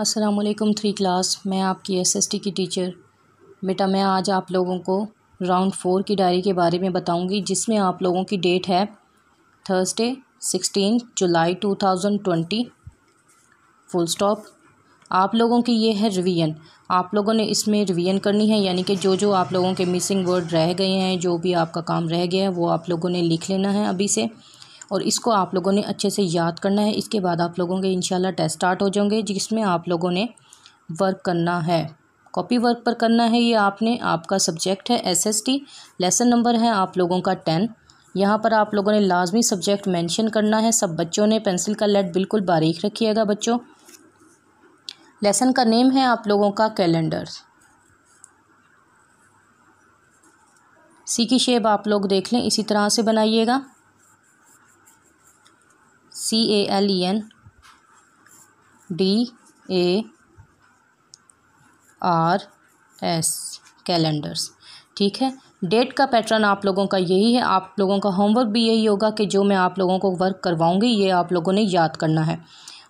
Aslam three class मैं आपकी SST की टीचर बेटा मैं आज आप लोगों को राउंड फ़ोर की डायरी के बारे में बताऊंगी जिसमें आप लोगों की डेट है Thursday sixteen July two thousand twenty full stop आप लोगों की ये है रिवीजन आप लोगों ने इसमें रिवीजन करनी है यानी कि जो जो आप लोगों के मिसिंग वर्ड रह गए हैं जो भी आपका काम रह गया है वो आप लोगों ने लिख लेना है अभी से और इसको आप लोगों ने अच्छे से याद करना है इसके बाद आप लोगों के इन टेस्ट स्टार्ट हो जाएंगे जिसमें आप लोगों ने वर्क करना है कॉपी वर्क पर करना है ये आपने आपका सब्जेक्ट है एसएसटी लेसन नंबर है आप लोगों का टेन यहाँ पर आप लोगों ने लाजमी सब्जेक्ट मेंशन करना है सब बच्चों ने पेंसिल का लेड बिल्कुल बारीक रखिएगा बच्चों लेसन का नेम है आप लोगों का कैलेंडर सी की शेप आप लोग देख लें इसी तरह से बनाइएगा C A L E N D A R S calendars ठीक है डेट का पैटर्न आप लोगों का यही है आप लोगों का होमवर्क भी यही होगा कि जो मैं आप लोगों को वर्क करवाऊँगी ये आप लोगों ने याद करना है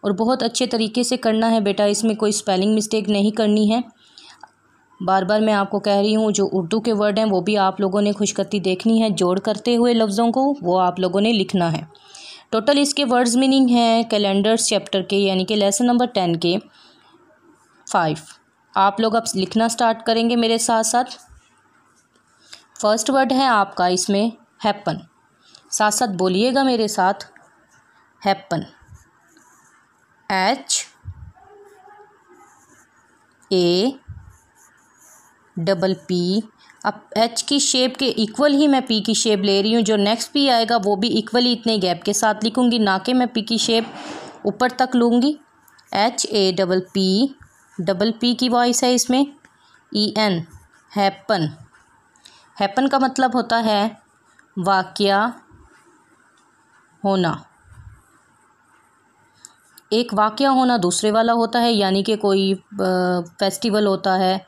और बहुत अच्छे तरीके से करना है बेटा इसमें कोई स्पेलिंग मिस्टेक नहीं करनी है बार बार मैं आपको कह रही हूँ जो उर्दू के वर्ड हैं वो भी आप लोगों ने खुशकती देखनी है जोड़ करते हुए लफ्ज़ों को वो आप लोगों ने लिखना है टोटल इसके वर्ड्स मीनिंग हैं कैलेंडर्स चैप्टर के यानी कि लेसन नंबर टेन के फाइव आप लोग अब लिखना स्टार्ट करेंगे मेरे साथ साथ फर्स्ट वर्ड है आपका इसमें हैप्पन साथ साथ बोलिएगा मेरे साथ happen H A double P अब एच की शेप के इक्वल ही मैं पी की शेप ले रही हूँ जो नेक्स्ट पी आएगा वो भी इक्वली इतने गैप के साथ लिखूँगी ना कि मैं पी की शेप ऊपर तक लूँगी H A double P double P की वॉइस है इसमें ई एन हैपन हैपन का मतलब होता है वाक्य होना एक वाक्य होना दूसरे वाला होता है यानी कि कोई फेस्टिवल होता है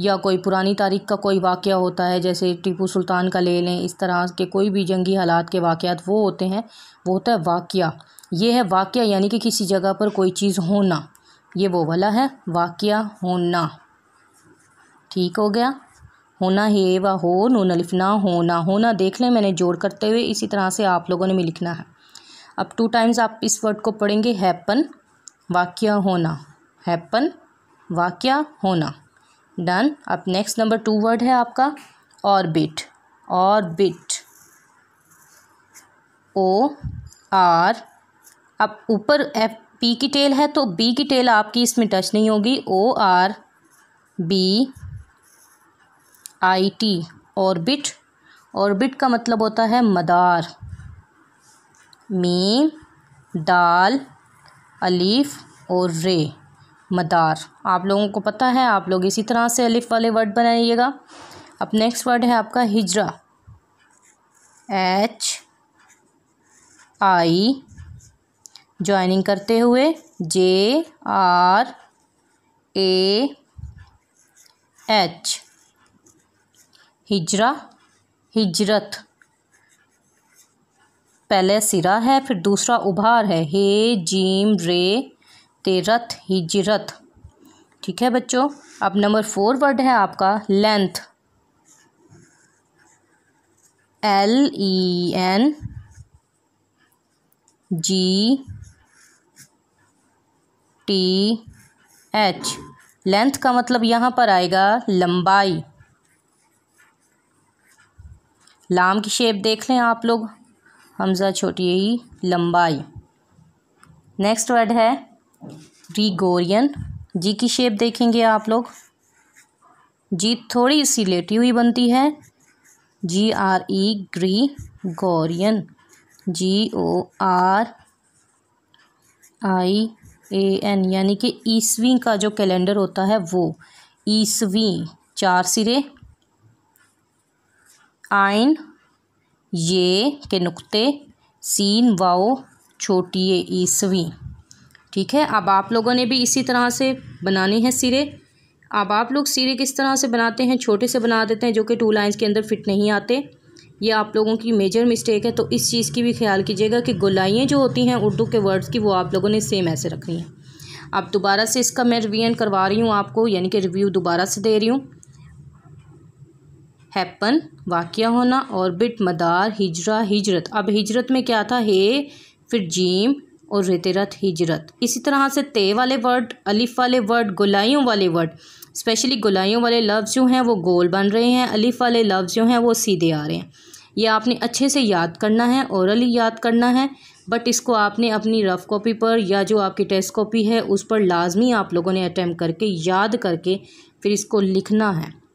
या कोई पुरानी तारीख़ का कोई वाक़ होता है जैसे टीपू सुल्तान का ले लें इस तरह के कोई भी जंगी हालात के वाक़ वो होते हैं वो होता है वाक़ ये है वाक़ यानी कि किसी जगह पर कोई चीज़ होना ये वो वाला है वाक़ होना ठीक हो गया होना हे व हो नून अलिफ ना होना होना देख लें मैंने जोड़ करते हुए इसी तरह से आप लोगों ने भी लिखना है अब टू टाइम्स आप इस वर्ड को पढ़ेंगे हैपन वाक्य होना हैपन वाक्य होना डन अब नेक्स्ट नंबर टू वर्ड है आपका ऑर्बिट ऑर्बिट ओ आर अब ऊपर एफ पी की टेल है तो बी की टेल आपकी इसमें टच नहीं होगी O R B I T orbit orbit का मतलब होता है मदार मीम दाल अलीफ और रे मदार आप लोगों को पता है आप लोग इसी तरह से अलिफ वाले वर्ड बनाइएगा अब नेक्स्ट वर्ड है आपका हिजरा एच आई ज्वाइनिंग करते हुए जे आर ए एच हिजरा हिजरत पहले सिरा है फिर दूसरा उभार है हे जीम रे तेरथ हिजरत ठीक है बच्चों अब नंबर फोर वर्ड है आपका length L E N G T H length का मतलब यहाँ पर आएगा लंबाई लाम की शेप देख लें आप लोग हमज़ा छोटी ही लंबाई नेक्स्ट वर्ड है ग्रीगोरियन जी की शेप देखेंगे आप लोग जी थोड़ी सी लेटी हुई बनती है G R E Gregorian G O R I A N यानी कि ईसवी का जो कैलेंडर होता है वो ईसवी चार सिरे आइन ये के नुक्ते सीन वाओ छोटी ईसवी ठीक है अब आप लोगों ने भी इसी तरह से बनाने हैं सिरे अब आप लोग सिरे किस तरह से बनाते हैं छोटे से बना देते हैं जो कि टू लाइंस के अंदर फिट नहीं आते ये आप लोगों की मेजर मिस्टेक है तो इस चीज़ की भी ख्याल कीजिएगा कि गोलाइयाँ जो होती हैं उर्दू के वर्ड्स की वो आप लोगों ने सेम ऐसे रखनी है अब दोबारा से इसका मैं रिवीजन करवा रही हूँ आपको यानी कि रिव्यू दोबारा से दे रही हूँ हैपन वाक्य होना ऑर्बिट मदार हिजरा हिजरत अब हिजरत में क्या था हे फिर जीम और रेतरत हिजरत इसी तरह से ते वाले वर्ड अलिफ वाले वर्ड गुलाइयों वाले वर्ड स्पेशली गुलाइयों वाले लफ्ज़ जो हैं वो गोल बन रहे हैं अलिफ वाले लफ्ज़ जो हैं वो सीधे आ रहे हैं ये आपने अच्छे से याद करना है औरली याद करना है बट इसको आपने अपनी रफ़ कॉपी पर या जो आपकी टेस्ट कॉपी है उस पर लाजमी आप लोगों ने अटैम्प्ट करके याद करके फिर इसको लिखना है